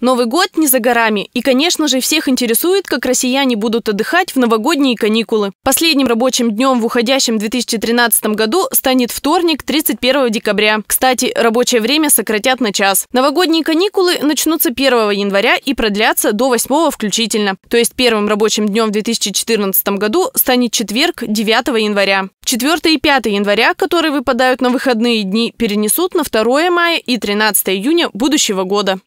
Новый год не за горами, и, конечно же, всех интересует, как россияне будут отдыхать в новогодние каникулы. Последним рабочим днем в уходящем 2013 году станет вторник, 31 декабря. Кстати, рабочее время сократят на час. Новогодние каникулы начнутся 1 января и продлятся до 8 включительно. То есть первым рабочим днем в 2014 году станет четверг, 9 января. 4 и 5 января, которые выпадают на выходные дни, перенесут на 2 мая и 13 июня будущего года.